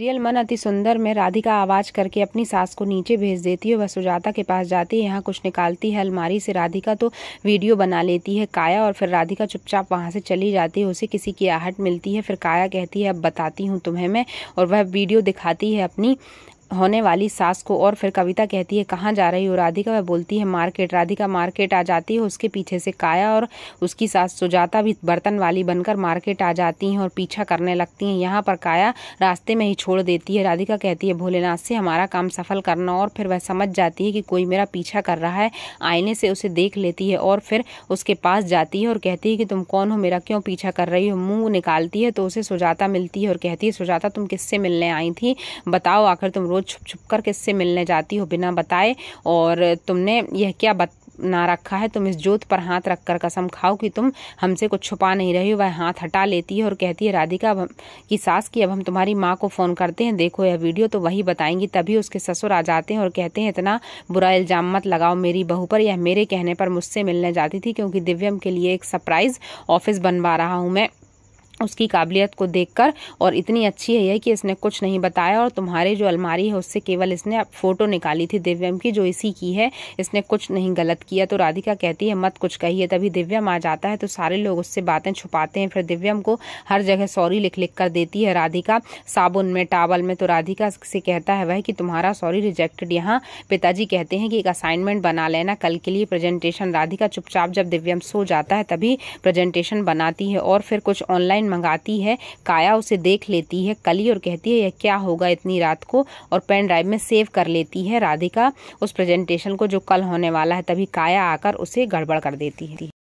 real मन अति सुंदर में राधिका आवाज करके अपनी सास को नीचे भेज देती है वह सुजाता के पास जाती है यहाँ कुछ निकालती है अलमारी से राधिका तो वीडियो बना लेती है काया और फिर राधिका चुपचाप वहाँ से चली जाती है उसे किसी की आहट मिलती है फिर काया कहती है अब बताती हूँ तुम्हें मैं और वह वीडियो दिखाती है अपनी होने वाली सास को और फिर कविता कहती है कहाँ जा रही हो राधिका वह बोलती है मार्केट राधिका मार्केट आ जाती है उसके पीछे से काया और उसकी सास सुजाता भी बर्तन वाली बनकर मार्केट आ जाती हैं और पीछा करने लगती हैं यहाँ पर काया रास्ते में ही छोड़ देती है राधिका कहती है भोलेनाथ से हमारा काम सफल करना और फिर वह समझ जाती है कि कोई मेरा पीछा कर रहा है आईने से उसे देख लेती है और फिर उसके पास जाती है और कहती है कि तुम कौन हो मेरा क्यों पीछा कर रही हो मुंह निकालती है तो उसे सुजाता मिलती है और कहती है सुजाता तुम किससे मिलने आई थी बताओ आखिर तुम रोज रोज़ छुप छुप कर किससे मिलने जाती हो बिना बताए और तुमने यह क्या बत ना रखा है तुम इस जोत पर हाथ रखकर कसम खाओ कि तुम हमसे कुछ छुपा नहीं रही हो वह हाथ हटा लेती है और कहती है राधिका की सास की अब हम तुम्हारी माँ को फ़ोन करते हैं देखो यह वीडियो तो वही बताएंगी तभी उसके ससुर आ जाते हैं और कहते हैं इतना बुरा इल्ज़ाम मत लगाओ मेरी बहू पर यह मेरे कहने पर मुझसे मिलने जाती थी क्योंकि दिव्यम के लिए एक सरप्राइज़ ऑफिस बनवा रहा हूँ मैं उसकी काबिलियत को देखकर और इतनी अच्छी है यह कि इसने कुछ नहीं बताया और तुम्हारे जो अलमारी है उससे केवल इसने फ़ोटो निकाली थी दिव्यम की जो इसी की है इसने कुछ नहीं गलत किया तो राधिका कहती है मत कुछ कहिए तभी दिव्यम आ जाता है तो सारे लोग उससे बातें छुपाते हैं फिर दिव्यम को हर जगह सॉरी लिख लिख कर देती है राधिका साबुन में टावल में तो राधिका से कहता है वह कि तुम्हारा सॉरी रिजेक्टेड यहाँ पिताजी कहते हैं कि एक असाइनमेंट बना लेना कल के लिए प्रेजेंटेशन राधिका चुपचाप जब दिव्यम सो जाता है तभी प्रेजेंटेशन बनाती है और फिर कुछ ऑनलाइन मंगाती है काया उसे देख लेती है कली और कहती है यह क्या होगा इतनी रात को और पेन ड्राइव में सेव कर लेती है राधिका उस प्रेजेंटेशन को जो कल होने वाला है तभी काया आकर उसे गड़बड़ कर देती है